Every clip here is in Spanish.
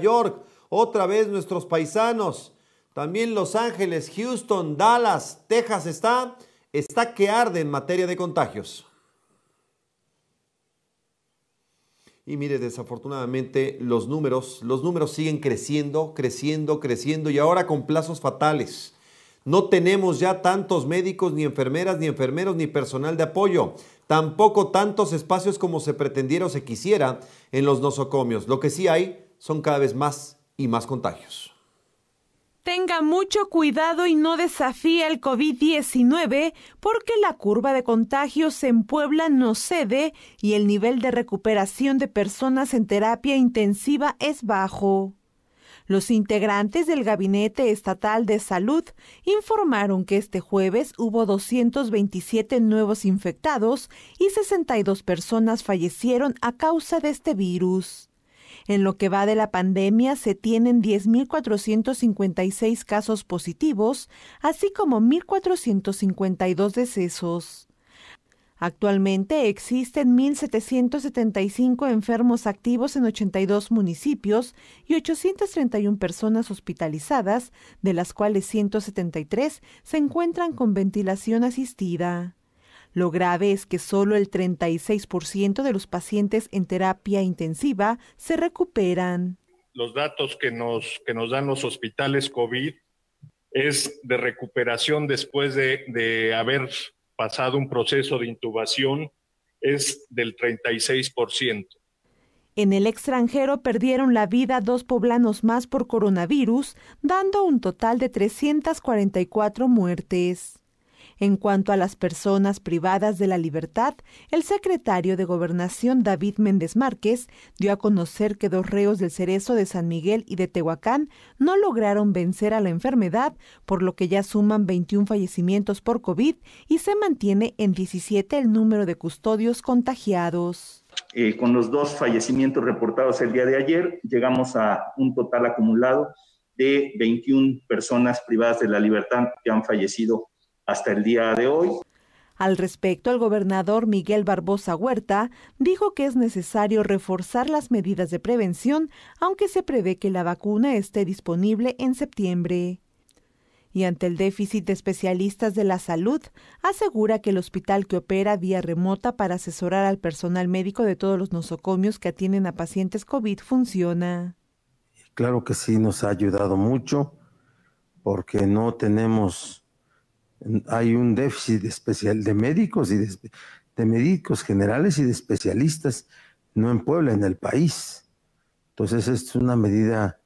York, otra vez nuestros paisanos. También Los Ángeles, Houston, Dallas, Texas está, está que arde en materia de contagios. Y mire, desafortunadamente los números, los números siguen creciendo, creciendo, creciendo y ahora con plazos fatales. No tenemos ya tantos médicos, ni enfermeras, ni enfermeros, ni personal de apoyo. Tampoco tantos espacios como se pretendiera o se quisiera en los nosocomios. Lo que sí hay son cada vez más y más contagios. Tenga mucho cuidado y no desafíe el COVID-19 porque la curva de contagios en Puebla no cede y el nivel de recuperación de personas en terapia intensiva es bajo. Los integrantes del Gabinete Estatal de Salud informaron que este jueves hubo 227 nuevos infectados y 62 personas fallecieron a causa de este virus. En lo que va de la pandemia, se tienen 10.456 casos positivos, así como 1.452 decesos. Actualmente existen 1.775 enfermos activos en 82 municipios y 831 personas hospitalizadas, de las cuales 173 se encuentran con ventilación asistida. Lo grave es que solo el 36% de los pacientes en terapia intensiva se recuperan. Los datos que nos, dan los hospitales COVID es de recuperación después de, de haber pasado un proceso de intubación es del 36%. En el extranjero perdieron la vida dos poblanos más por coronavirus, dando un total de 344 muertes. En cuanto a las personas privadas de la libertad, el secretario de Gobernación David Méndez Márquez dio a conocer que dos reos del Cerezo de San Miguel y de Tehuacán no lograron vencer a la enfermedad, por lo que ya suman 21 fallecimientos por COVID y se mantiene en 17 el número de custodios contagiados. Eh, con los dos fallecimientos reportados el día de ayer, llegamos a un total acumulado de 21 personas privadas de la libertad que han fallecido hasta el día de hoy. Al respecto, el gobernador Miguel Barbosa Huerta dijo que es necesario reforzar las medidas de prevención, aunque se prevé que la vacuna esté disponible en septiembre. Y ante el déficit de especialistas de la salud, asegura que el hospital que opera vía remota para asesorar al personal médico de todos los nosocomios que atienden a pacientes COVID funciona. Claro que sí, nos ha ayudado mucho porque no tenemos hay un déficit especial de médicos y de, de, médicos generales y de especialistas, no en Puebla, en el país. Entonces, es una medida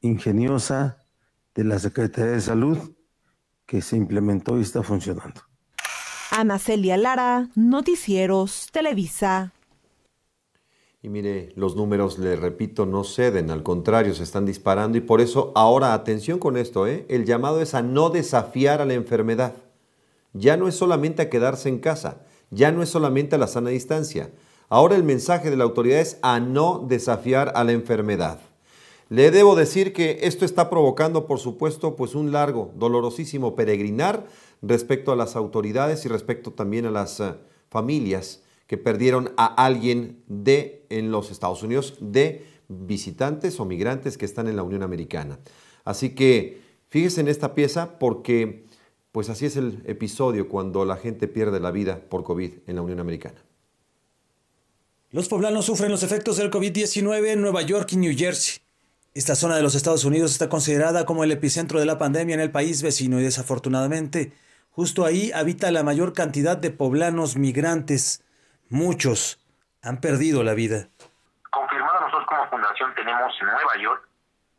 ingeniosa de la Secretaría de Salud que se implementó y está funcionando. Ana Celia Lara, Noticieros, Televisa. Y mire, los números, le repito, no ceden, al contrario, se están disparando y por eso ahora atención con esto, ¿eh? el llamado es a no desafiar a la enfermedad. Ya no es solamente a quedarse en casa, ya no es solamente a la sana distancia. Ahora el mensaje de la autoridad es a no desafiar a la enfermedad. Le debo decir que esto está provocando, por supuesto, pues un largo, dolorosísimo peregrinar respecto a las autoridades y respecto también a las eh, familias que perdieron a alguien de en los Estados Unidos de visitantes o migrantes que están en la Unión Americana. Así que fíjese en esta pieza porque pues así es el episodio cuando la gente pierde la vida por COVID en la Unión Americana. Los poblanos sufren los efectos del COVID-19 en Nueva York y New Jersey. Esta zona de los Estados Unidos está considerada como el epicentro de la pandemia en el país vecino y desafortunadamente, justo ahí habita la mayor cantidad de poblanos migrantes. Muchos han perdido la vida. Confirmado nosotros como fundación tenemos en Nueva York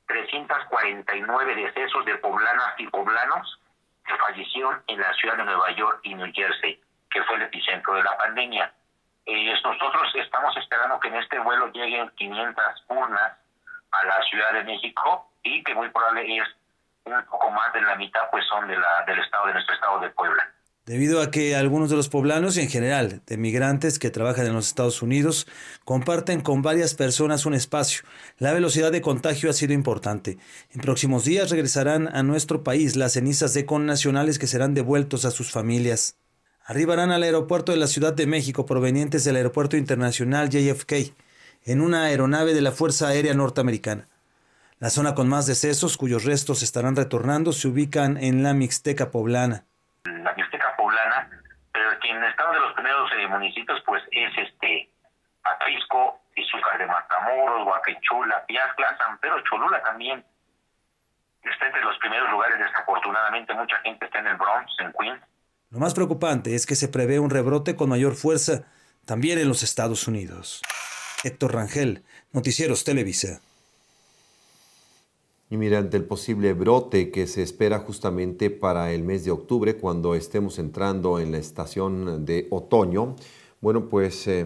349 decesos de poblanas y poblanos que fallecieron en la ciudad de Nueva York y New Jersey, que fue el epicentro de la pandemia. Eh, nosotros estamos esperando que en este vuelo lleguen 500 urnas a la Ciudad de México y que muy probable es un poco más de la mitad pues son de la, del estado de nuestro estado de Puebla debido a que algunos de los poblanos y en general de migrantes que trabajan en los Estados Unidos comparten con varias personas un espacio. La velocidad de contagio ha sido importante. En próximos días regresarán a nuestro país las cenizas de connacionales que serán devueltos a sus familias. Arribarán al aeropuerto de la Ciudad de México provenientes del Aeropuerto Internacional JFK en una aeronave de la Fuerza Aérea Norteamericana. La zona con más decesos, cuyos restos estarán retornando, se ubican en la Mixteca poblana en el estado de los primeros eh, municipios, pues es este Atrisco, Izúcar de Matamoros, Guaquechula, y San Pedro Cholula también. Está entre los primeros lugares, desafortunadamente, mucha gente está en el Bronx, en Queens. Lo más preocupante es que se prevé un rebrote con mayor fuerza también en los Estados Unidos. Héctor Rangel, Noticieros Televisa y ante el posible brote que se espera justamente para el mes de octubre cuando estemos entrando en la estación de otoño. Bueno, pues eh,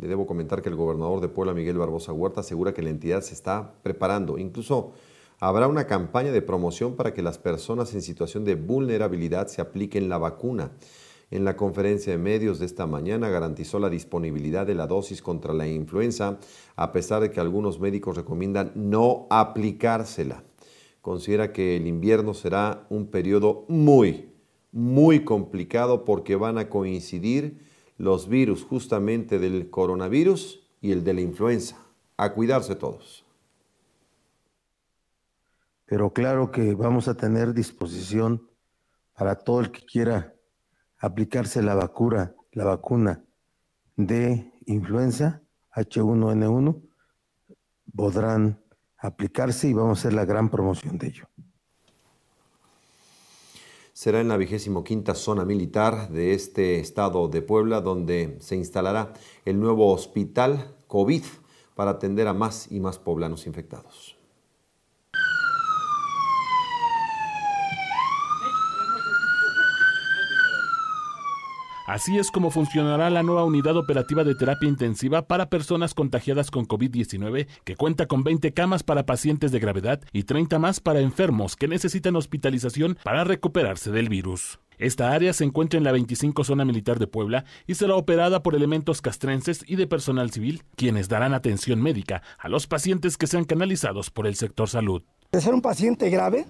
le debo comentar que el gobernador de Puebla, Miguel Barbosa Huerta, asegura que la entidad se está preparando. Incluso habrá una campaña de promoción para que las personas en situación de vulnerabilidad se apliquen la vacuna en la conferencia de medios de esta mañana garantizó la disponibilidad de la dosis contra la influenza, a pesar de que algunos médicos recomiendan no aplicársela. Considera que el invierno será un periodo muy, muy complicado porque van a coincidir los virus justamente del coronavirus y el de la influenza. A cuidarse todos. Pero claro que vamos a tener disposición para todo el que quiera aplicarse la vacuna, la vacuna de influenza H1N1, podrán aplicarse y vamos a hacer la gran promoción de ello. Será en la vigésimo quinta zona militar de este estado de Puebla donde se instalará el nuevo hospital COVID para atender a más y más poblanos infectados. Así es como funcionará la nueva unidad operativa de terapia intensiva para personas contagiadas con COVID-19, que cuenta con 20 camas para pacientes de gravedad y 30 más para enfermos que necesitan hospitalización para recuperarse del virus. Esta área se encuentra en la 25 Zona Militar de Puebla y será operada por elementos castrenses y de personal civil, quienes darán atención médica a los pacientes que sean canalizados por el sector salud. De ser un paciente grave,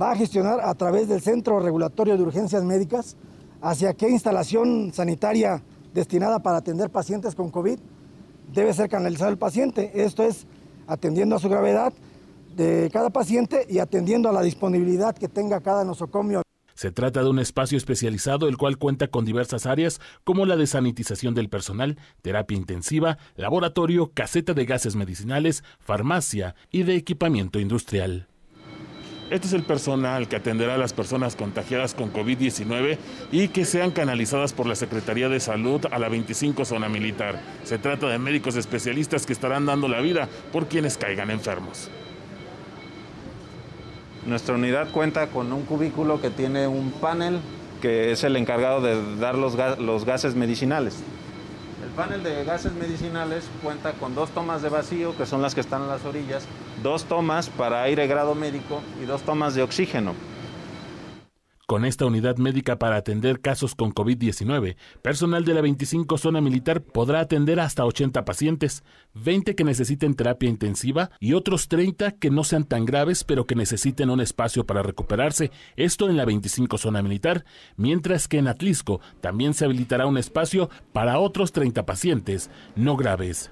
va a gestionar a través del Centro Regulatorio de Urgencias Médicas hacia qué instalación sanitaria destinada para atender pacientes con COVID debe ser canalizado el paciente. Esto es atendiendo a su gravedad de cada paciente y atendiendo a la disponibilidad que tenga cada nosocomio. Se trata de un espacio especializado el cual cuenta con diversas áreas como la de sanitización del personal, terapia intensiva, laboratorio, caseta de gases medicinales, farmacia y de equipamiento industrial. Este es el personal que atenderá a las personas contagiadas con COVID-19 y que sean canalizadas por la Secretaría de Salud a la 25 Zona Militar. Se trata de médicos especialistas que estarán dando la vida por quienes caigan enfermos. Nuestra unidad cuenta con un cubículo que tiene un panel que es el encargado de dar los, gases medicinales panel de gases medicinales cuenta con dos tomas de vacío, que son las que están en las orillas, dos tomas para aire grado médico y dos tomas de oxígeno. Con esta unidad médica para atender casos con COVID-19, personal de la 25 zona militar podrá atender hasta 80 pacientes, 20 que necesiten terapia intensiva y otros 30 que no sean tan graves pero que necesiten un espacio para recuperarse, esto en la 25 zona militar, mientras que en Atlisco también se habilitará un espacio para otros 30 pacientes no graves.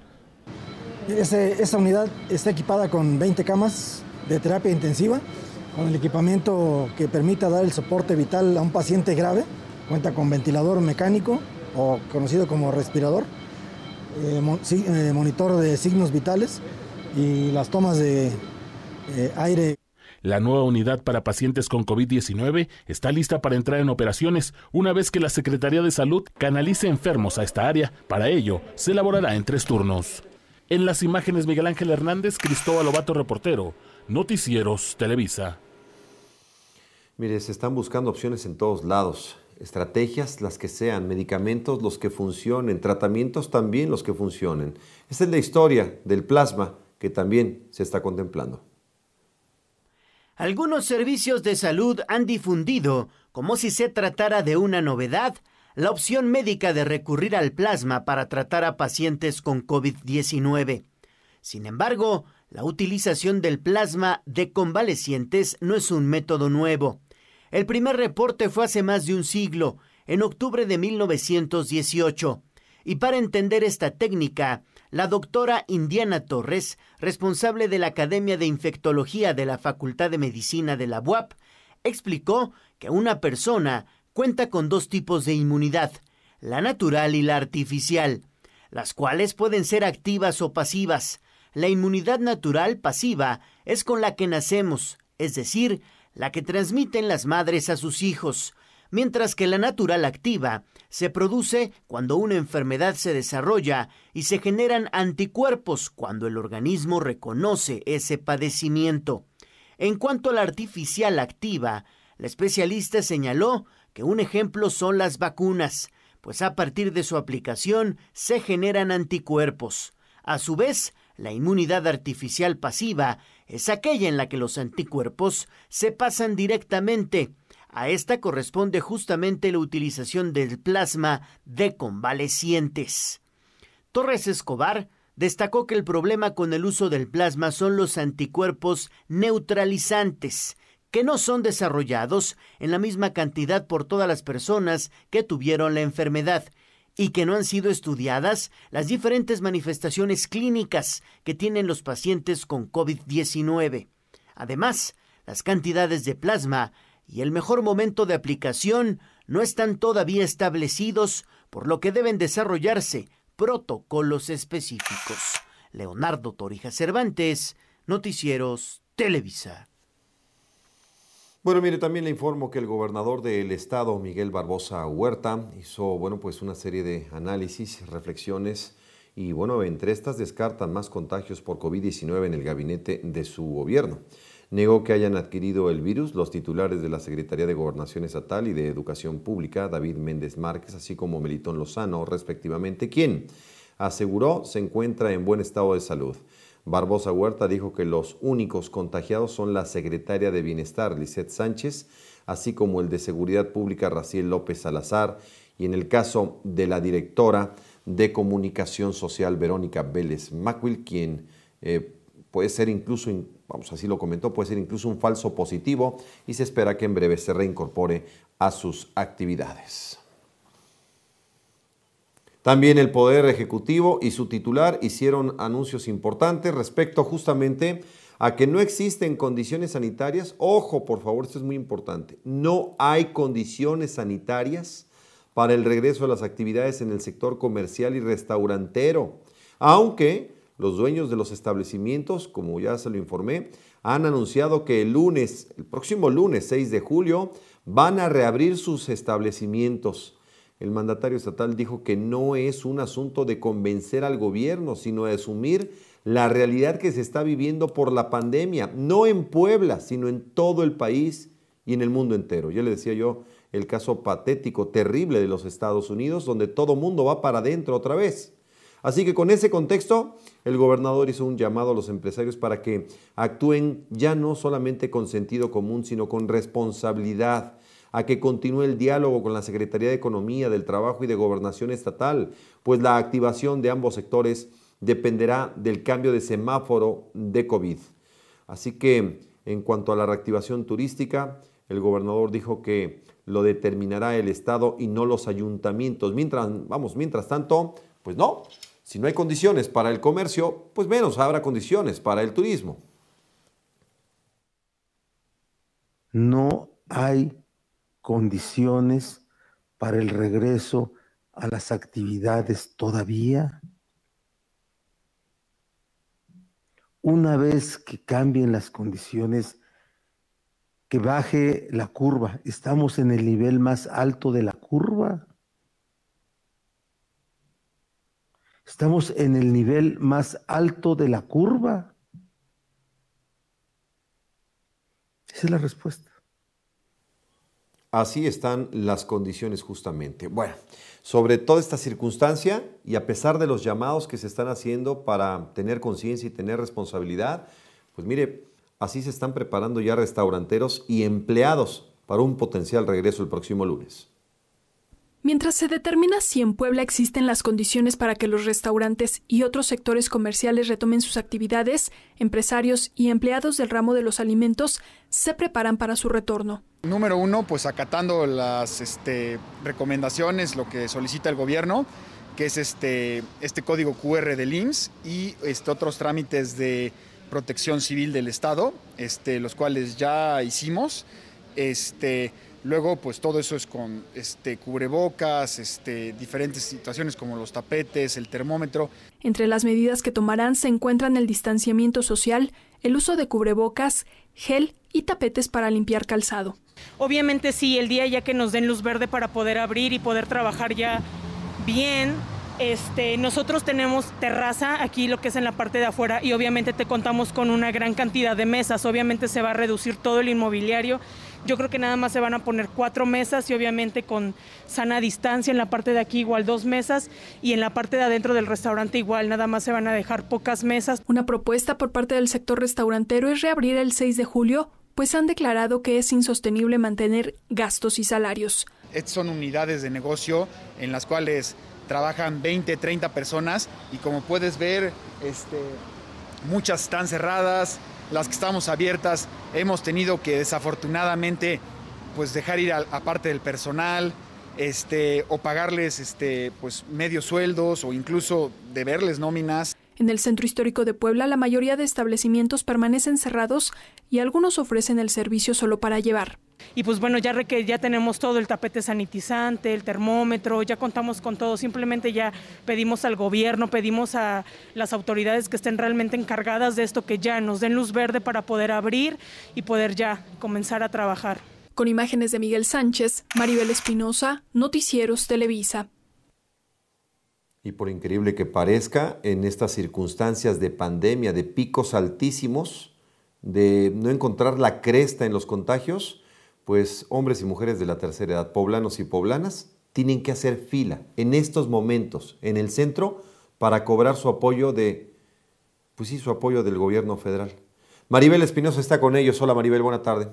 esa unidad está equipada con 20 camas de terapia intensiva con el equipamiento que permita dar el soporte vital a un paciente grave. Cuenta con ventilador mecánico o conocido como respirador, eh, eh, monitor de signos vitales y las tomas de eh, aire. La nueva unidad para pacientes con COVID-19 está lista para entrar en operaciones una vez que la Secretaría de Salud canalice enfermos a esta área. Para ello, se elaborará en tres turnos. En las imágenes Miguel Ángel Hernández, Cristóbal Lobato, reportero, Noticieros Televisa. Mire, se están buscando opciones en todos lados, estrategias las que sean, medicamentos los que funcionen, tratamientos también los que funcionen. Esta es la historia del plasma que también se está contemplando. Algunos servicios de salud han difundido, como si se tratara de una novedad, la opción médica de recurrir al plasma para tratar a pacientes con COVID-19. Sin embargo, la utilización del plasma de convalecientes no es un método nuevo. El primer reporte fue hace más de un siglo, en octubre de 1918. Y para entender esta técnica, la doctora Indiana Torres, responsable de la Academia de Infectología de la Facultad de Medicina de la UAP, explicó que una persona cuenta con dos tipos de inmunidad, la natural y la artificial, las cuales pueden ser activas o pasivas. La inmunidad natural pasiva es con la que nacemos, es decir, la que transmiten las madres a sus hijos, mientras que la natural activa se produce cuando una enfermedad se desarrolla y se generan anticuerpos cuando el organismo reconoce ese padecimiento. En cuanto a la artificial activa, la especialista señaló que un ejemplo son las vacunas, pues a partir de su aplicación se generan anticuerpos. A su vez, la inmunidad artificial pasiva es aquella en la que los anticuerpos se pasan directamente. A esta corresponde justamente la utilización del plasma de convalecientes. Torres Escobar destacó que el problema con el uso del plasma son los anticuerpos neutralizantes, que no son desarrollados en la misma cantidad por todas las personas que tuvieron la enfermedad y que no han sido estudiadas las diferentes manifestaciones clínicas que tienen los pacientes con COVID-19. Además, las cantidades de plasma y el mejor momento de aplicación no están todavía establecidos, por lo que deben desarrollarse protocolos específicos. Leonardo Torija Cervantes, Noticieros Televisa. Bueno, mire, también le informo que el gobernador del estado, Miguel Barbosa Huerta, hizo, bueno, pues una serie de análisis, reflexiones y, bueno, entre estas descartan más contagios por COVID-19 en el gabinete de su gobierno. Negó que hayan adquirido el virus los titulares de la Secretaría de Gobernación Estatal y de Educación Pública, David Méndez Márquez, así como Melitón Lozano, respectivamente, quien aseguró se encuentra en buen estado de salud. Barbosa Huerta dijo que los únicos contagiados son la secretaria de Bienestar, Lisette Sánchez, así como el de Seguridad Pública, Raciel López Salazar, y en el caso de la directora de Comunicación Social, Verónica Vélez Macuil, quien eh, puede ser incluso, vamos, así lo comentó, puede ser incluso un falso positivo y se espera que en breve se reincorpore a sus actividades. También el Poder Ejecutivo y su titular hicieron anuncios importantes respecto justamente a que no existen condiciones sanitarias. Ojo, por favor, esto es muy importante. No hay condiciones sanitarias para el regreso a las actividades en el sector comercial y restaurantero, aunque los dueños de los establecimientos, como ya se lo informé, han anunciado que el lunes, el próximo lunes 6 de julio, van a reabrir sus establecimientos el mandatario estatal dijo que no es un asunto de convencer al gobierno, sino de asumir la realidad que se está viviendo por la pandemia, no en Puebla, sino en todo el país y en el mundo entero. Yo le decía yo el caso patético, terrible de los Estados Unidos, donde todo mundo va para adentro otra vez. Así que con ese contexto, el gobernador hizo un llamado a los empresarios para que actúen ya no solamente con sentido común, sino con responsabilidad a que continúe el diálogo con la Secretaría de Economía, del Trabajo y de Gobernación Estatal, pues la activación de ambos sectores dependerá del cambio de semáforo de COVID. Así que en cuanto a la reactivación turística, el gobernador dijo que lo determinará el Estado y no los ayuntamientos. Mientras, vamos, mientras tanto, pues no, si no hay condiciones para el comercio, pues menos habrá condiciones para el turismo. No hay condiciones para el regreso a las actividades todavía? Una vez que cambien las condiciones, que baje la curva, estamos en el nivel más alto de la curva. Estamos en el nivel más alto de la curva. Esa es la respuesta. Así están las condiciones justamente. Bueno, sobre toda esta circunstancia y a pesar de los llamados que se están haciendo para tener conciencia y tener responsabilidad, pues mire, así se están preparando ya restauranteros y empleados para un potencial regreso el próximo lunes. Mientras se determina si en Puebla existen las condiciones para que los restaurantes y otros sectores comerciales retomen sus actividades, empresarios y empleados del ramo de los alimentos se preparan para su retorno. Número uno, pues acatando las este, recomendaciones, lo que solicita el gobierno, que es este, este código QR del IMSS y este, otros trámites de protección civil del Estado, este, los cuales ya hicimos. Este, luego, pues todo eso es con este, cubrebocas, este, diferentes situaciones como los tapetes, el termómetro. Entre las medidas que tomarán se encuentran el distanciamiento social, el uso de cubrebocas, gel y tapetes para limpiar calzado. Obviamente sí, el día ya que nos den luz verde para poder abrir y poder trabajar ya bien, este, nosotros tenemos terraza aquí, lo que es en la parte de afuera, y obviamente te contamos con una gran cantidad de mesas. Obviamente se va a reducir todo el inmobiliario yo creo que nada más se van a poner cuatro mesas y obviamente con sana distancia en la parte de aquí igual dos mesas y en la parte de adentro del restaurante igual nada más se van a dejar pocas mesas. Una propuesta por parte del sector restaurantero es reabrir el 6 de julio, pues han declarado que es insostenible mantener gastos y salarios. Estas son unidades de negocio en las cuales trabajan 20, 30 personas y como puedes ver, este, muchas están cerradas, las que estamos abiertas, hemos tenido que desafortunadamente pues dejar ir a, parte del personal, este, o pagarles este, pues, medios sueldos o incluso deberles nóminas. En el centro histórico de Puebla, la mayoría de establecimientos permanecen cerrados y algunos ofrecen el servicio solo para llevar. Y pues bueno, ya, ya tenemos todo el tapete sanitizante, el termómetro, ya contamos con todo, simplemente ya pedimos al gobierno, pedimos a las autoridades que estén realmente encargadas de esto, que ya nos den luz verde para poder abrir y poder ya comenzar a trabajar. Con imágenes de Miguel Sánchez, Maribel Espinosa, Noticieros Televisa. Y por increíble que parezca, en estas circunstancias de pandemia, de picos altísimos, de no encontrar la cresta en los contagios, pues hombres y mujeres de la tercera edad, poblanos y poblanas, tienen que hacer fila en estos momentos en el centro para cobrar su apoyo de, pues sí, su apoyo del gobierno federal. Maribel Espinosa está con ellos. Hola Maribel, buena tarde.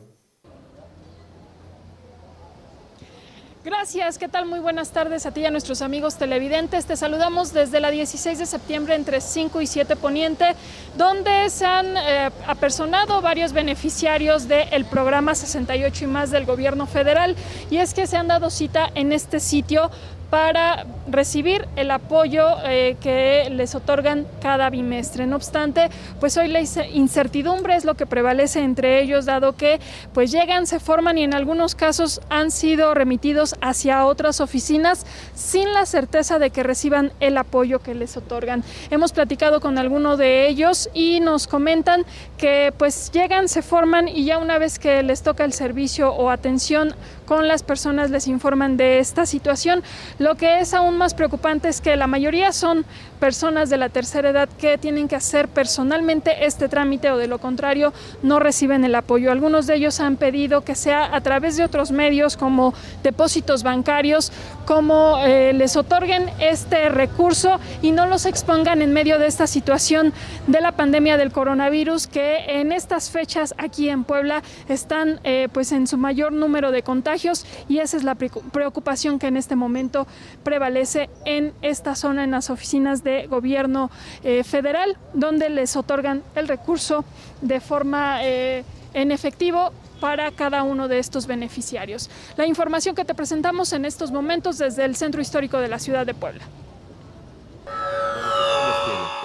Gracias, ¿qué tal? Muy buenas tardes a ti y a nuestros amigos televidentes. Te saludamos desde la 16 de septiembre entre 5 y 7 Poniente, donde se han eh, apersonado varios beneficiarios del programa 68 y más del gobierno federal. Y es que se han dado cita en este sitio para recibir el apoyo eh, que les otorgan cada bimestre. No obstante, pues hoy la incertidumbre es lo que prevalece entre ellos, dado que pues llegan, se forman y en algunos casos han sido remitidos hacia otras oficinas sin la certeza de que reciban el apoyo que les otorgan. Hemos platicado con alguno de ellos y nos comentan que pues llegan, se forman y ya una vez que les toca el servicio o atención con las personas les informan de esta situación. Lo que es aún más preocupante es que la mayoría son personas de la tercera edad que tienen que hacer personalmente este trámite o de lo contrario no reciben el apoyo. Algunos de ellos han pedido que sea a través de otros medios como depósitos bancarios, como eh, les otorguen este recurso y no los expongan en medio de esta situación de la pandemia del coronavirus que en estas fechas aquí en Puebla están eh, pues en su mayor número de contagios y esa es la preocupación que en este momento prevalece en esta zona, en las oficinas de gobierno eh, federal, donde les otorgan el recurso de forma eh, en efectivo para cada uno de estos beneficiarios. La información que te presentamos en estos momentos desde el Centro Histórico de la Ciudad de Puebla.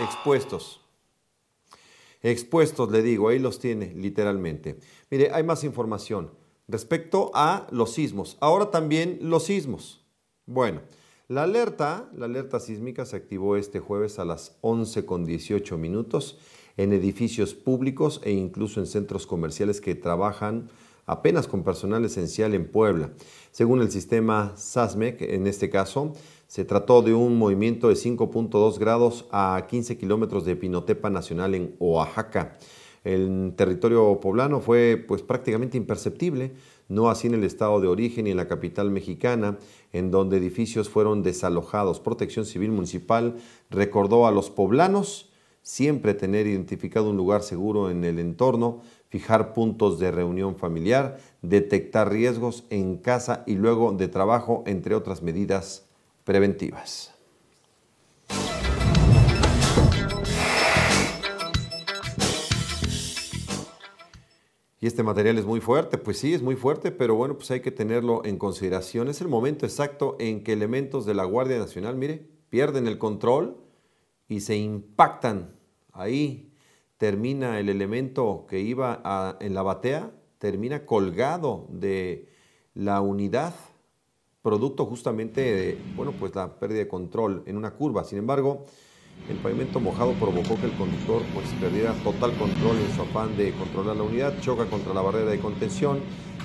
Expuestos. Expuestos, le digo, ahí los tiene, literalmente. Mire, hay más información respecto a los sismos. Ahora también los sismos. Bueno, la alerta, la alerta sísmica se activó este jueves a las 11.18 minutos en edificios públicos e incluso en centros comerciales que trabajan apenas con personal esencial en Puebla. Según el sistema SASMEC, en este caso, se trató de un movimiento de 5.2 grados a 15 kilómetros de Pinotepa Nacional en Oaxaca. El territorio poblano fue pues, prácticamente imperceptible, no así en el estado de origen y en la capital mexicana, en donde edificios fueron desalojados. Protección Civil Municipal recordó a los poblanos siempre tener identificado un lugar seguro en el entorno, fijar puntos de reunión familiar, detectar riesgos en casa y luego de trabajo, entre otras medidas preventivas. y este material es muy fuerte, pues sí, es muy fuerte, pero bueno, pues hay que tenerlo en consideración. Es el momento exacto en que elementos de la Guardia Nacional, mire, pierden el control y se impactan. Ahí termina el elemento que iba en la batea, termina colgado de la unidad, producto justamente de, bueno, pues la pérdida de control en una curva. Sin embargo, el pavimento mojado provocó que el conductor pues, perdiera total control en su afán de controlar la unidad, choca contra la barrera de contención.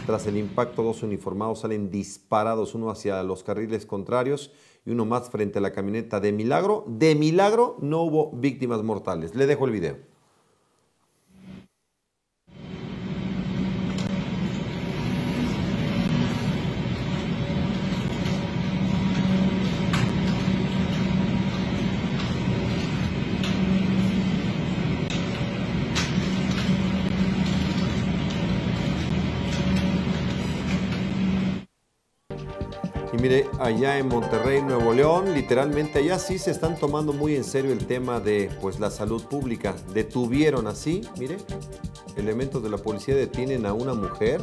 Tras el impacto, dos uniformados salen disparados, uno hacia los carriles contrarios y uno más frente a la camioneta. De milagro, de milagro no hubo víctimas mortales. Le dejo el video. mire, allá en Monterrey, Nuevo León, literalmente allá sí se están tomando muy en serio el tema de pues, la salud pública. Detuvieron así, mire, elementos de la policía detienen a una mujer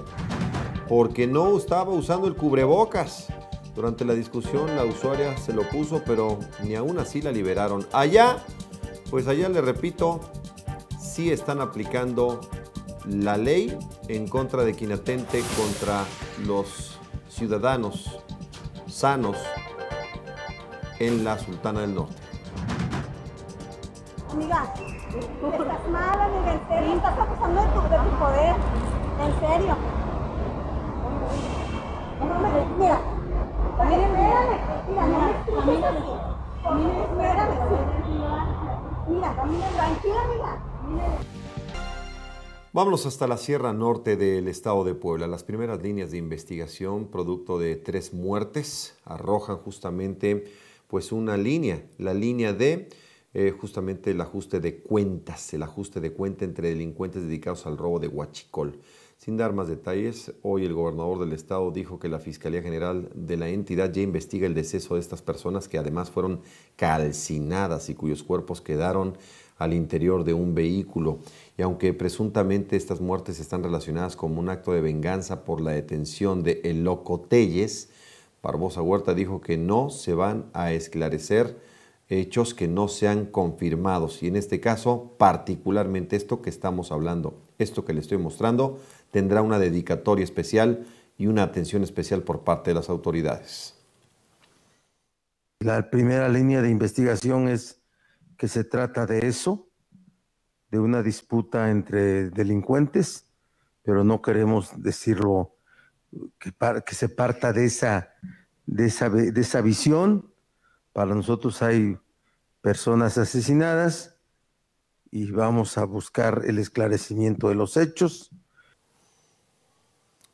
porque no estaba usando el cubrebocas. Durante la discusión la usuaria se lo puso, pero ni aún así la liberaron. Allá, pues allá le repito, sí están aplicando la ley en contra de quien atente contra los ciudadanos sanos en la Sultana del Norte. Amiga, estás mal, amiga, en serio, estás de tu, poder, en serio. Mira, mira, mira, mira, mira. Mira, tranquila, mira Vámonos hasta la Sierra Norte del estado de Puebla. Las primeras líneas de investigación, producto de tres muertes, arrojan justamente pues una línea, la línea de eh, justamente el ajuste de cuentas, el ajuste de cuenta entre delincuentes dedicados al robo de Huachicol. Sin dar más detalles, hoy el gobernador del estado dijo que la Fiscalía General de la entidad ya investiga el deceso de estas personas que además fueron calcinadas y cuyos cuerpos quedaron al interior de un vehículo. Y aunque presuntamente estas muertes están relacionadas con un acto de venganza por la detención de El Loco Telles, Barbosa Huerta dijo que no se van a esclarecer hechos que no sean confirmados. Y en este caso, particularmente esto que estamos hablando, esto que le estoy mostrando, tendrá una dedicatoria especial y una atención especial por parte de las autoridades. La primera línea de investigación es que se trata de eso, de una disputa entre delincuentes, pero no queremos decirlo que, que se parta de esa, de, esa, de esa visión. Para nosotros hay personas asesinadas y vamos a buscar el esclarecimiento de los hechos.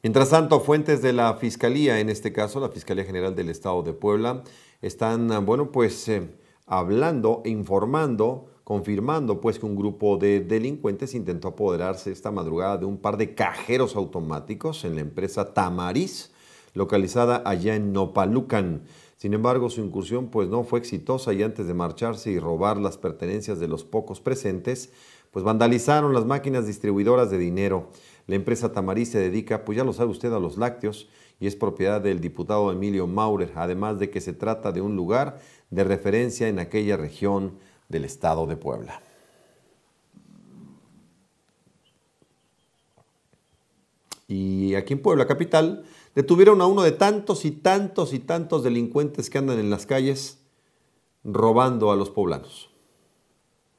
Mientras tanto, fuentes de la Fiscalía, en este caso la Fiscalía General del Estado de Puebla, están, bueno, pues eh, hablando e informando, confirmando pues que un grupo de delincuentes intentó apoderarse esta madrugada de un par de cajeros automáticos en la empresa Tamariz, localizada allá en Nopalucan. Sin embargo, su incursión pues no fue exitosa y antes de marcharse y robar las pertenencias de los pocos presentes, pues vandalizaron las máquinas distribuidoras de dinero. La empresa Tamariz se dedica, pues ya lo sabe usted, a los lácteos y es propiedad del diputado Emilio Maurer, además de que se trata de un lugar de referencia en aquella región del estado de Puebla. Y aquí en Puebla Capital detuvieron a uno de tantos y tantos y tantos delincuentes que andan en las calles robando a los poblanos.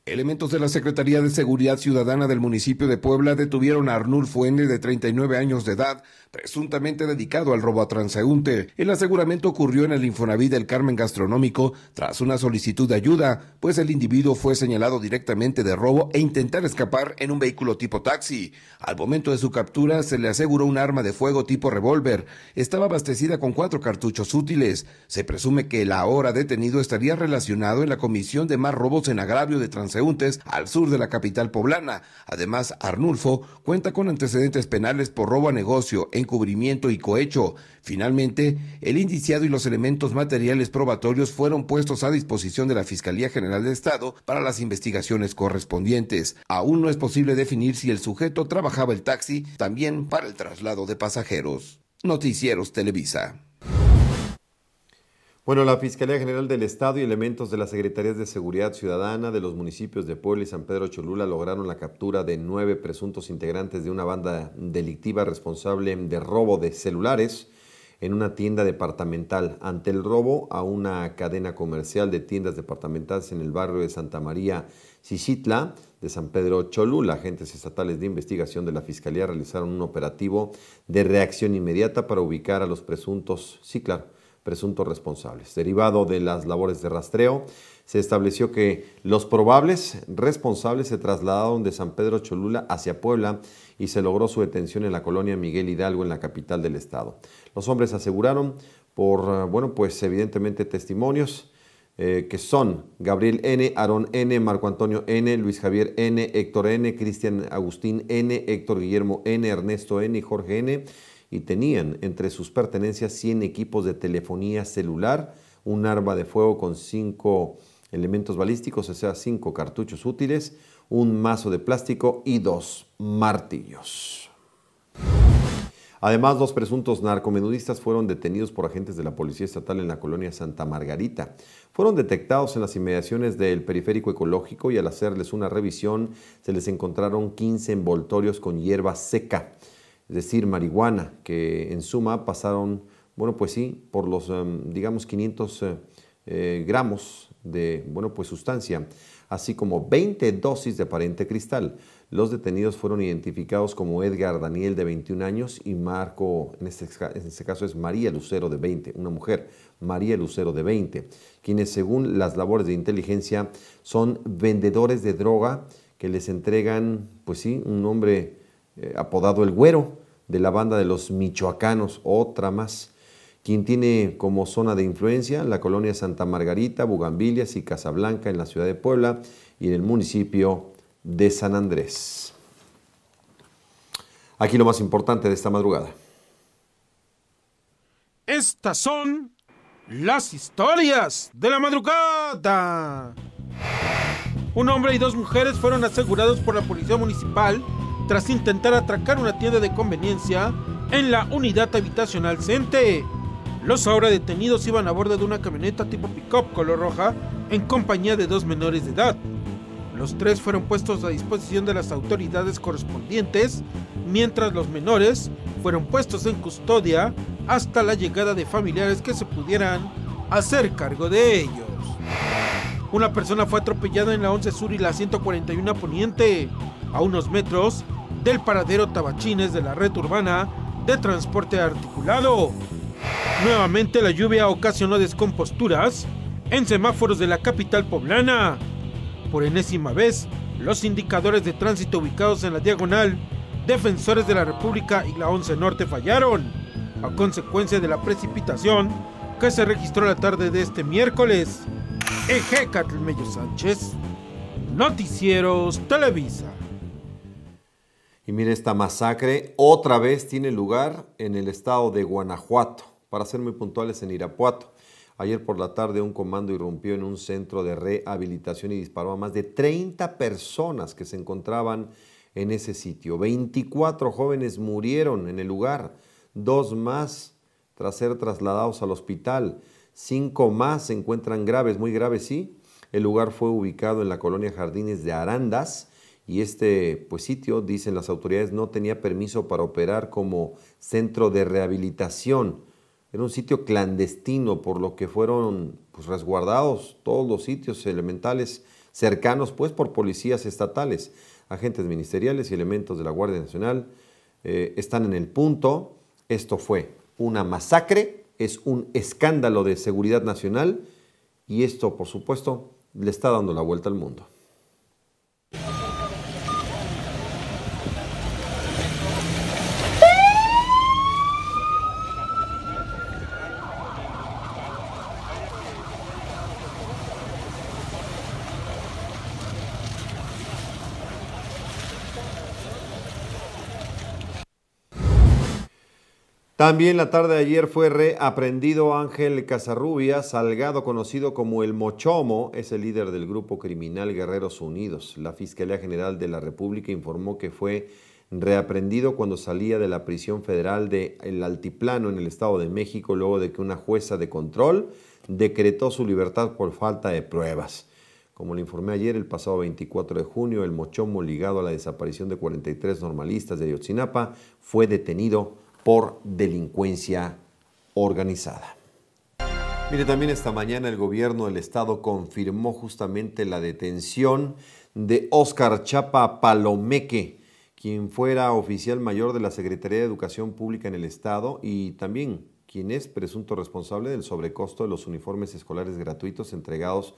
Elementos de la Secretaría de Seguridad Ciudadana del municipio de Puebla detuvieron a Arnul Fuene, de 39 años de edad, presuntamente dedicado al robo a transeúnte. El aseguramiento ocurrió en el Infonavit del Carmen Gastronómico tras una solicitud de ayuda, pues el individuo fue señalado directamente de robo e intentar escapar en un vehículo tipo taxi. Al momento de su captura se le aseguró un arma de fuego tipo revólver. Estaba abastecida con cuatro cartuchos útiles. Se presume que el ahora detenido estaría relacionado en la comisión de más robos en agravio de transeúnte al sur de la capital poblana. Además, Arnulfo cuenta con antecedentes penales por robo a negocio, encubrimiento y cohecho. Finalmente, el indiciado y los elementos materiales probatorios fueron puestos a disposición de la Fiscalía General de Estado para las investigaciones correspondientes. Aún no es posible definir si el sujeto trabajaba el taxi también para el traslado de pasajeros. Noticieros Televisa. Bueno, la Fiscalía General del Estado y elementos de las Secretarías de Seguridad Ciudadana de los municipios de Puebla y San Pedro Cholula lograron la captura de nueve presuntos integrantes de una banda delictiva responsable de robo de celulares en una tienda departamental ante el robo a una cadena comercial de tiendas departamentales en el barrio de Santa María Sisitla de San Pedro Cholula. Agentes estatales de investigación de la Fiscalía realizaron un operativo de reacción inmediata para ubicar a los presuntos, sí claro, presuntos responsables. Derivado de las labores de rastreo, se estableció que los probables responsables se trasladaron de San Pedro Cholula hacia Puebla y se logró su detención en la colonia Miguel Hidalgo en la capital del estado. Los hombres aseguraron por, bueno, pues evidentemente testimonios eh, que son Gabriel N., Aarón N., Marco Antonio N., Luis Javier N., Héctor N., Cristian Agustín N., Héctor Guillermo N., Ernesto N. y Jorge N., y tenían entre sus pertenencias 100 equipos de telefonía celular, un arma de fuego con 5 elementos balísticos, o sea, 5 cartuchos útiles, un mazo de plástico y dos martillos. Además, los presuntos narcomenudistas fueron detenidos por agentes de la Policía Estatal en la colonia Santa Margarita. Fueron detectados en las inmediaciones del periférico ecológico y al hacerles una revisión se les encontraron 15 envoltorios con hierba seca es decir, marihuana, que en suma pasaron, bueno, pues sí, por los, em, digamos, 500 eh, eh, gramos de, bueno, pues sustancia, así como 20 dosis de aparente cristal. Los detenidos fueron identificados como Edgar Daniel, de 21 años, y Marco, en este, en este caso es María Lucero, de 20, una mujer, María Lucero, de 20, quienes, según las labores de inteligencia, son vendedores de droga que les entregan, pues sí, un nombre eh, apodado El Güero, de la banda de los Michoacanos, otra más, quien tiene como zona de influencia la colonia Santa Margarita, Bugambilias y Casablanca en la ciudad de Puebla y en el municipio de San Andrés. Aquí lo más importante de esta madrugada. Estas son las historias de la madrugada. Un hombre y dos mujeres fueron asegurados por la policía municipal tras intentar atracar una tienda de conveniencia en la unidad habitacional Cente. Los ahora detenidos iban a bordo de una camioneta tipo pick-up color roja en compañía de dos menores de edad. Los tres fueron puestos a disposición de las autoridades correspondientes, mientras los menores fueron puestos en custodia hasta la llegada de familiares que se pudieran hacer cargo de ellos. Una persona fue atropellada en la 11 Sur y la 141 Poniente, a unos metros del paradero Tabachines de la red urbana de transporte articulado. Nuevamente la lluvia ocasionó descomposturas en semáforos de la capital poblana. Por enésima vez, los indicadores de tránsito ubicados en la diagonal Defensores de la República y la 11 Norte fallaron, a consecuencia de la precipitación que se registró la tarde de este miércoles. Eje Mello Sánchez, Noticieros Televisa. Y mire, esta masacre otra vez tiene lugar en el estado de Guanajuato, para ser muy puntuales en Irapuato. Ayer por la tarde un comando irrumpió en un centro de rehabilitación y disparó a más de 30 personas que se encontraban en ese sitio. 24 jóvenes murieron en el lugar, dos más tras ser trasladados al hospital, cinco más se encuentran graves, muy graves, sí. El lugar fue ubicado en la colonia Jardines de Arandas, y este pues, sitio, dicen las autoridades, no tenía permiso para operar como centro de rehabilitación. Era un sitio clandestino, por lo que fueron pues, resguardados todos los sitios elementales cercanos pues, por policías estatales. Agentes ministeriales y elementos de la Guardia Nacional eh, están en el punto. Esto fue una masacre, es un escándalo de seguridad nacional y esto, por supuesto, le está dando la vuelta al mundo. También la tarde de ayer fue reaprendido Ángel Casarrubia, Salgado, conocido como el Mochomo, es el líder del grupo criminal Guerreros Unidos. La Fiscalía General de la República informó que fue reaprendido cuando salía de la prisión federal de El Altiplano en el Estado de México, luego de que una jueza de control decretó su libertad por falta de pruebas. Como le informé ayer, el pasado 24 de junio, el Mochomo, ligado a la desaparición de 43 normalistas de Ayotzinapa, fue detenido por delincuencia organizada. Mire, también esta mañana el gobierno del estado confirmó justamente la detención de Óscar Chapa Palomeque, quien fuera oficial mayor de la Secretaría de Educación Pública en el estado y también quien es presunto responsable del sobrecosto de los uniformes escolares gratuitos entregados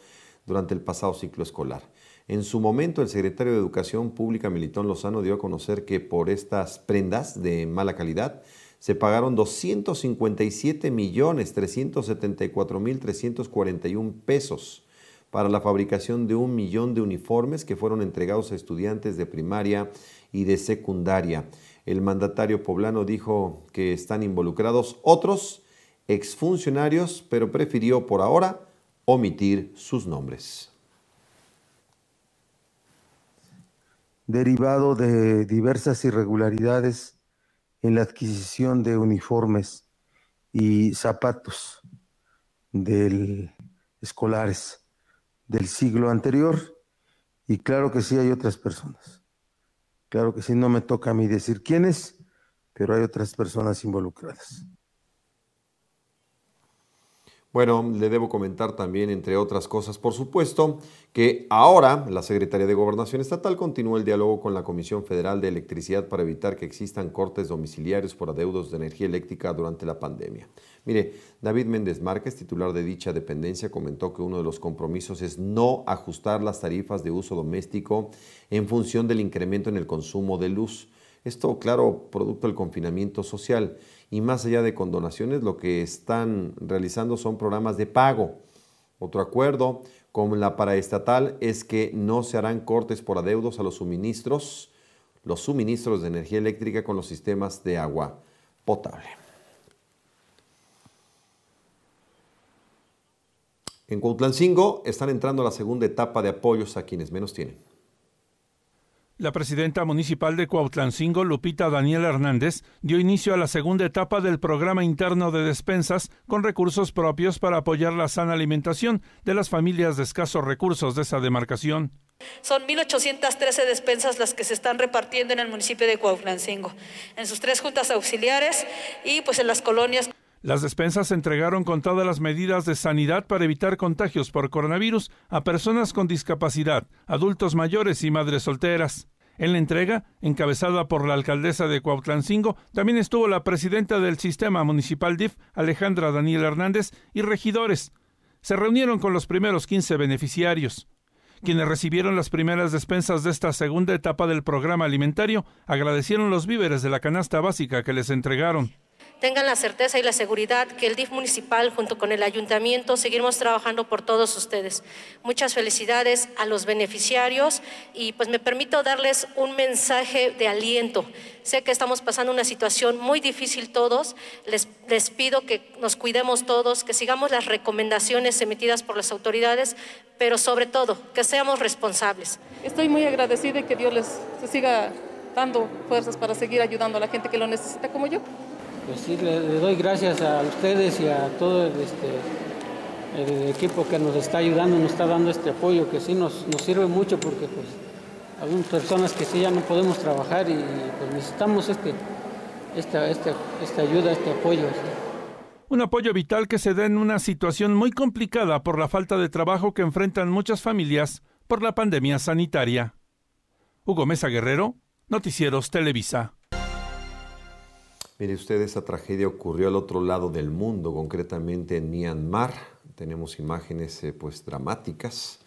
durante el pasado ciclo escolar. En su momento, el secretario de Educación Pública, Militón Lozano, dio a conocer que por estas prendas de mala calidad se pagaron 257.374.341 pesos para la fabricación de un millón de uniformes que fueron entregados a estudiantes de primaria y de secundaria. El mandatario poblano dijo que están involucrados otros exfuncionarios, pero prefirió por ahora omitir sus nombres. derivado de diversas irregularidades en la adquisición de uniformes y zapatos del, escolares del siglo anterior. Y claro que sí hay otras personas. Claro que sí, no me toca a mí decir quiénes, pero hay otras personas involucradas. Bueno, le debo comentar también, entre otras cosas, por supuesto, que ahora la Secretaría de Gobernación Estatal continúa el diálogo con la Comisión Federal de Electricidad para evitar que existan cortes domiciliarios por adeudos de energía eléctrica durante la pandemia. Mire, David Méndez Márquez, titular de dicha dependencia, comentó que uno de los compromisos es no ajustar las tarifas de uso doméstico en función del incremento en el consumo de luz. Esto, claro, producto del confinamiento social y más allá de condonaciones, lo que están realizando son programas de pago. Otro acuerdo con la paraestatal es que no se harán cortes por adeudos a los suministros, los suministros de energía eléctrica con los sistemas de agua potable. En Cuautlancingo están entrando la segunda etapa de apoyos a quienes menos tienen. La presidenta municipal de Cuautlancingo, Lupita Daniela Hernández, dio inicio a la segunda etapa del programa interno de despensas con recursos propios para apoyar la sana alimentación de las familias de escasos recursos de esa demarcación. Son 1.813 despensas las que se están repartiendo en el municipio de Cuautlancingo, en sus tres juntas auxiliares y pues en las colonias. Las despensas se entregaron con todas las medidas de sanidad para evitar contagios por coronavirus a personas con discapacidad, adultos mayores y madres solteras. En la entrega, encabezada por la alcaldesa de Cuautlancingo, también estuvo la presidenta del sistema municipal DIF, Alejandra Daniel Hernández, y regidores. Se reunieron con los primeros 15 beneficiarios. Quienes recibieron las primeras despensas de esta segunda etapa del programa alimentario agradecieron los víveres de la canasta básica que les entregaron. Tengan la certeza y la seguridad que el DIF municipal junto con el ayuntamiento seguimos trabajando por todos ustedes. Muchas felicidades a los beneficiarios y pues me permito darles un mensaje de aliento. Sé que estamos pasando una situación muy difícil todos. Les, les pido que nos cuidemos todos, que sigamos las recomendaciones emitidas por las autoridades, pero sobre todo que seamos responsables. Estoy muy agradecida y que Dios les siga dando fuerzas para seguir ayudando a la gente que lo necesita como yo. Pues sí, le, doy gracias a ustedes y a todo este, el, equipo que nos está ayudando, nos está dando este apoyo, que sí nos, sirve mucho porque pues algunas personas que sí ya no podemos trabajar y pues necesitamos este, esta, ayuda, este apoyo. Un apoyo vital que se da en una situación muy complicada por la falta de trabajo que enfrentan muchas familias por la pandemia sanitaria. Hugo Mesa Guerrero, Noticieros Televisa. Mire usted, esa tragedia ocurrió al otro lado del mundo, concretamente en Myanmar. Tenemos imágenes eh, pues dramáticas.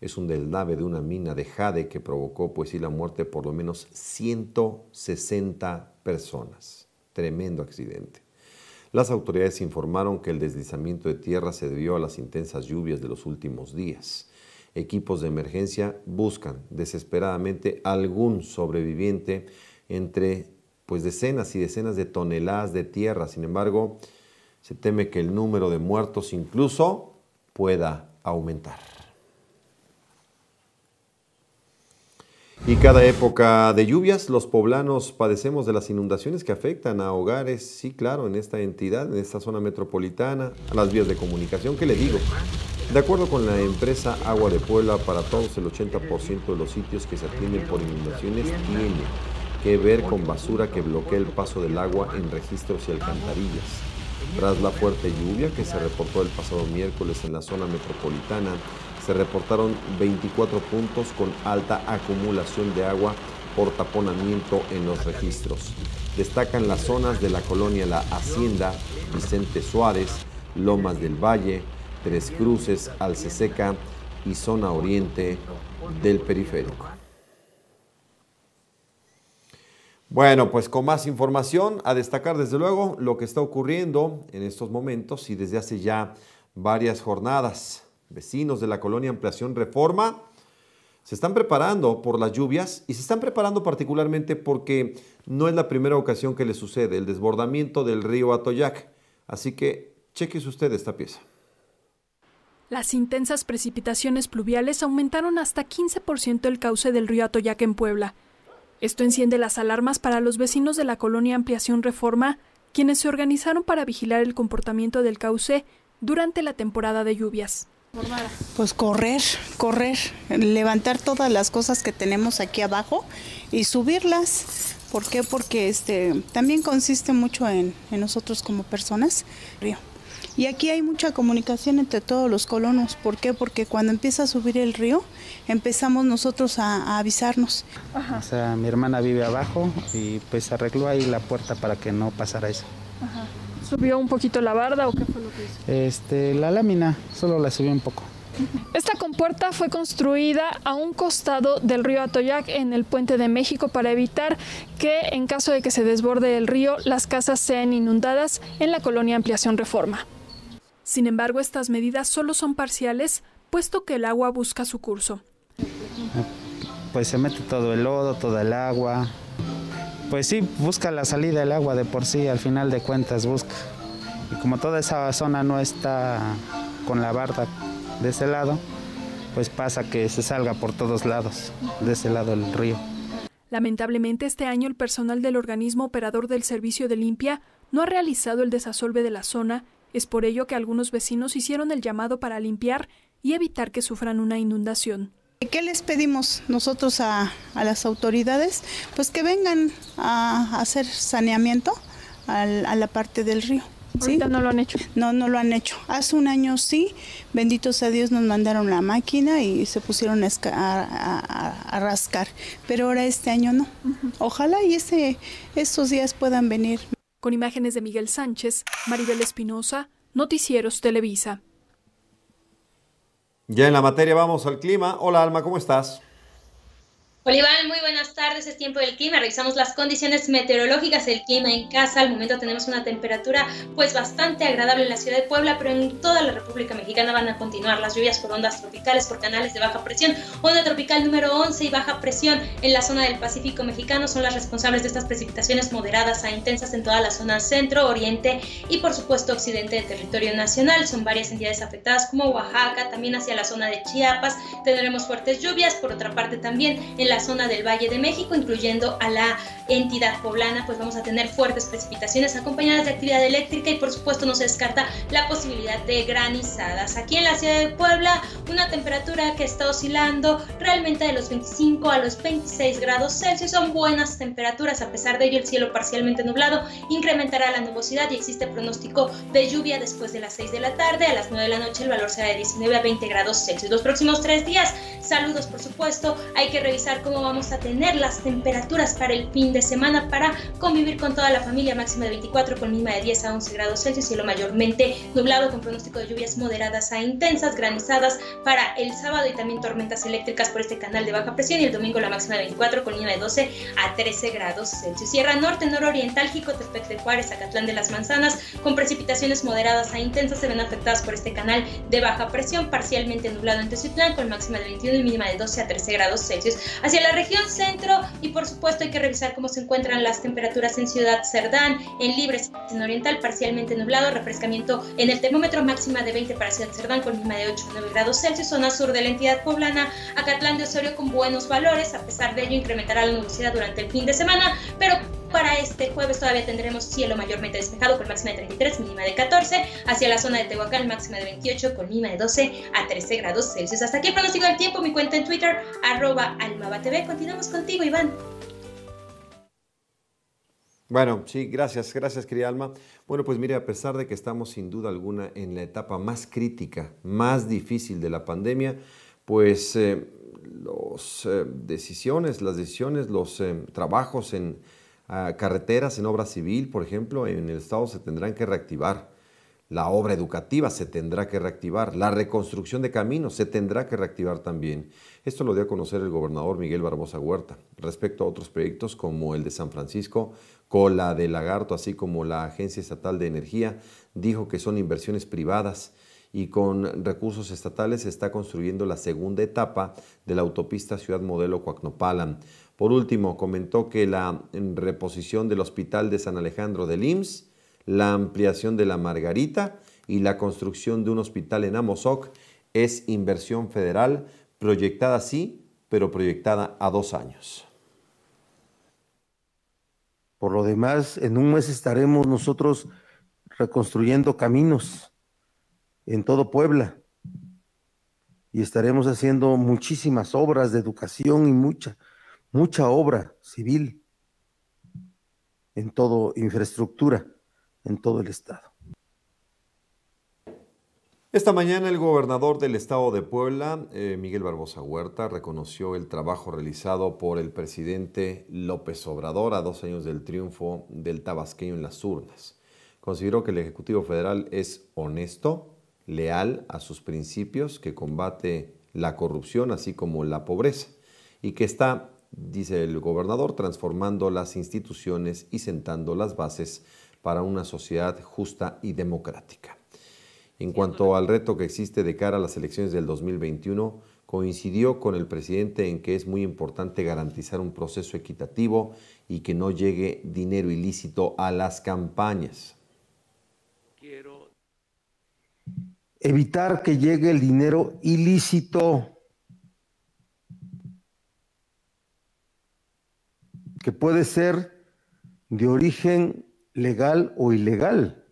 Es un deslave de una mina de jade que provocó pues la muerte de por lo menos 160 personas. Tremendo accidente. Las autoridades informaron que el deslizamiento de tierra se debió a las intensas lluvias de los últimos días. Equipos de emergencia buscan desesperadamente algún sobreviviente entre pues decenas y decenas de toneladas de tierra. Sin embargo, se teme que el número de muertos incluso pueda aumentar. Y cada época de lluvias, los poblanos padecemos de las inundaciones que afectan a hogares, sí, claro, en esta entidad, en esta zona metropolitana, a las vías de comunicación. ¿Qué le digo? De acuerdo con la empresa Agua de Puebla, para todos el 80% de los sitios que se atienden por inundaciones tiene que ver con basura que bloquea el paso del agua en registros y alcantarillas. Tras la fuerte lluvia que se reportó el pasado miércoles en la zona metropolitana, se reportaron 24 puntos con alta acumulación de agua por taponamiento en los registros. Destacan las zonas de la colonia La Hacienda, Vicente Suárez, Lomas del Valle, Tres Cruces, Alceseca y zona oriente del periférico. Bueno, pues con más información a destacar desde luego lo que está ocurriendo en estos momentos y desde hace ya varias jornadas. Vecinos de la colonia Ampliación Reforma se están preparando por las lluvias y se están preparando particularmente porque no es la primera ocasión que les sucede el desbordamiento del río Atoyac. Así que cheque usted esta pieza. Las intensas precipitaciones pluviales aumentaron hasta 15% el cauce del río Atoyac en Puebla esto enciende las alarmas para los vecinos de la colonia Ampliación Reforma, quienes se organizaron para vigilar el comportamiento del cauce durante la temporada de lluvias. Pues correr, correr, levantar todas las cosas que tenemos aquí abajo y subirlas. ¿Por qué? Porque este, también consiste mucho en, en nosotros como personas. Y aquí hay mucha comunicación entre todos los colonos. ¿Por qué? Porque cuando empieza a subir el río, empezamos nosotros a, avisarnos. sea, mi hermana vive abajo y pues arregló ahí la puerta para que no pasara eso. Ajá. ¿Subió un poquito la barda o qué fue lo que hizo? Este, la lámina, solo la subió un poco. Esta compuerta fue construida a un costado del río Atoyac en el puente de México para evitar que en caso de que se desborde el río las casas sean inundadas en la colonia Ampliación Reforma. Sin embargo, estas medidas solo son parciales, puesto que el agua busca su curso. Pues se mete todo el lodo, toda el agua. Pues sí, busca la salida del agua de por sí, al final de cuentas busca. Y como toda esa zona no está con la barda de ese lado, pues pasa que se salga por todos lados, de ese lado del río. Lamentablemente este año el personal del organismo operador del servicio de limpia no ha realizado el desasolve de la zona es por ello que algunos vecinos hicieron el llamado para limpiar y evitar que sufran una inundación. ¿Qué les pedimos nosotros a, las autoridades? Pues que vengan a hacer saneamiento a la parte del río. ¿Sí? no lo han hecho. No, no lo han hecho. Hace un año sí, benditos a Dios, nos mandaron la máquina y se pusieron a, rascar. Pero ahora este año no. Ojalá y estos días puedan venir con imágenes de Miguel Sánchez, Maribel Espinosa, Noticieros Televisa. Ya en la materia vamos al clima. Hola Alma, ¿cómo estás? Oliván, muy buenas tardes. Es tiempo del clima. Revisamos las condiciones meteorológicas el clima en casa. Al momento tenemos una temperatura pues bastante agradable en la ciudad de Puebla, pero en toda la República Mexicana van a continuar las lluvias por ondas tropicales, por canales de baja presión. Onda tropical número 11 y baja presión en la zona del Pacífico mexicano son las responsables de estas precipitaciones moderadas a intensas en toda la zona centro, oriente y por supuesto occidente del territorio nacional. Son varias entidades afectadas como Oaxaca, también hacia la zona de Chiapas. Tendremos fuertes lluvias. Por otra parte también en la la zona del Valle de México, incluyendo a la entidad poblana, pues vamos a tener fuertes precipitaciones acompañadas de actividad eléctrica y por supuesto no se descarta la posibilidad de granizadas. Aquí en la ciudad de Puebla, una temperatura que está oscilando realmente de los 25 a los 26 grados Celsius. Son buenas temperaturas, a pesar de ello el cielo parcialmente nublado incrementará la nubosidad y existe pronóstico de lluvia después de las 6 de la tarde. A las 9 de la noche el valor será de 19 a 20 grados Celsius. Los próximos tres días, saludos por supuesto, hay que revisar cómo vamos a tener las temperaturas para el fin de semana para convivir con toda la familia máxima de 24 con mínima de 10 a 11 grados Celsius y lo mayormente nublado con pronóstico de lluvias moderadas a intensas, granizadas para el sábado y también tormentas eléctricas por este canal de baja presión y el domingo la máxima de 24 con mínima de 12 a 13 grados Celsius. Sierra Norte, Nororiental, Jicotepec de Juárez, Zacatlán de las Manzanas con precipitaciones moderadas a intensas se ven afectadas por este canal de baja presión parcialmente nublado en Tezuitlán con máxima de 21 y mínima de 12 a 13 grados Celsius la región centro y por supuesto hay que revisar cómo se encuentran las temperaturas en Ciudad Cerdán, en Libres, en Oriental, parcialmente nublado, refrescamiento en el termómetro máxima de 20 para Ciudad Cerdán con mínima de 8 9 grados Celsius, zona sur de la entidad poblana, Acatlán de Osorio con buenos valores, a pesar de ello incrementará la nubosidad durante el fin de semana, pero para este jueves todavía tendremos cielo mayormente despejado con máxima de 33, mínima de 14. Hacia la zona de Tehuacán, máxima de 28 con mínima de 12 a 13 grados Celsius. Hasta aquí el pronóstico del tiempo. Mi cuenta en Twitter, arroba almabatv. Continuamos contigo, Iván. Bueno, sí, gracias, gracias querida Alma. Bueno, pues mire, a pesar de que estamos sin duda alguna en la etapa más crítica, más difícil de la pandemia, pues eh, las eh, decisiones, las decisiones, los eh, trabajos en, carreteras en obra civil, por ejemplo, en el Estado se tendrán que reactivar. La obra educativa se tendrá que reactivar. La reconstrucción de caminos se tendrá que reactivar también. Esto lo dio a conocer el gobernador Miguel Barbosa Huerta. Respecto a otros proyectos como el de San Francisco, Cola de Lagarto, así como la Agencia Estatal de Energía, dijo que son inversiones privadas y con recursos estatales se está construyendo la segunda etapa de la autopista Ciudad Modelo Coacnopalan por último, comentó que la reposición del Hospital de San Alejandro de IMSS, la ampliación de la Margarita y la construcción de un hospital en Amozoc es inversión federal proyectada sí, pero proyectada a dos años. Por lo demás, en un mes estaremos nosotros reconstruyendo caminos en todo Puebla y estaremos haciendo muchísimas obras de educación y mucha, mucha obra civil en todo infraestructura en todo el estado. Esta mañana el gobernador del estado de Puebla, eh, Miguel Barbosa Huerta, reconoció el trabajo realizado por el presidente López Obrador a dos años del triunfo del tabasqueño en las urnas. Consideró que el Ejecutivo Federal es honesto, leal a sus principios, que combate la corrupción así como la pobreza y que está dice el gobernador, transformando las instituciones y sentando las bases para una sociedad justa y democrática. En cuanto al reto que existe de cara a las elecciones del 2021, coincidió con el presidente en que es muy importante garantizar un proceso equitativo y que no llegue dinero ilícito a las campañas. Quiero evitar que llegue el dinero ilícito que puede ser de origen legal o ilegal.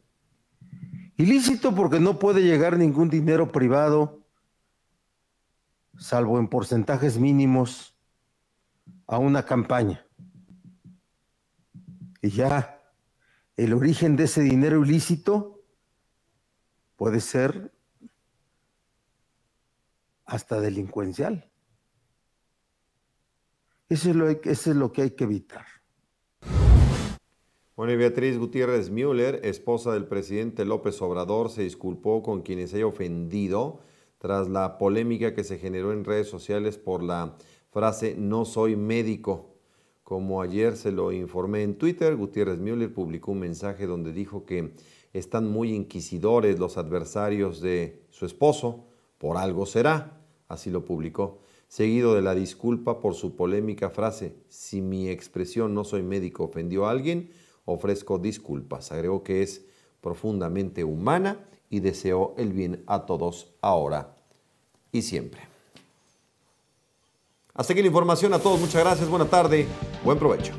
Ilícito porque no puede llegar ningún dinero privado, salvo en porcentajes mínimos, a una campaña. Y ya el origen de ese dinero ilícito puede ser hasta delincuencial. Eso es lo, que hay que evitar. Bueno, y Beatriz Gutiérrez Müller, esposa del presidente López Obrador, se disculpó con quienes haya ofendido tras la polémica que se generó en redes sociales por la frase no soy médico. Como ayer se lo informé en Twitter, Gutiérrez Müller publicó un mensaje donde dijo que están muy inquisidores los adversarios de su esposo, por algo será, así lo publicó seguido de la disculpa por su polémica frase, si mi expresión no soy médico ofendió a alguien, ofrezco disculpas. Agregó que es profundamente humana y deseo el bien a todos ahora y siempre. Hasta aquí la información a todos. Muchas gracias. Buena tarde. Buen provecho.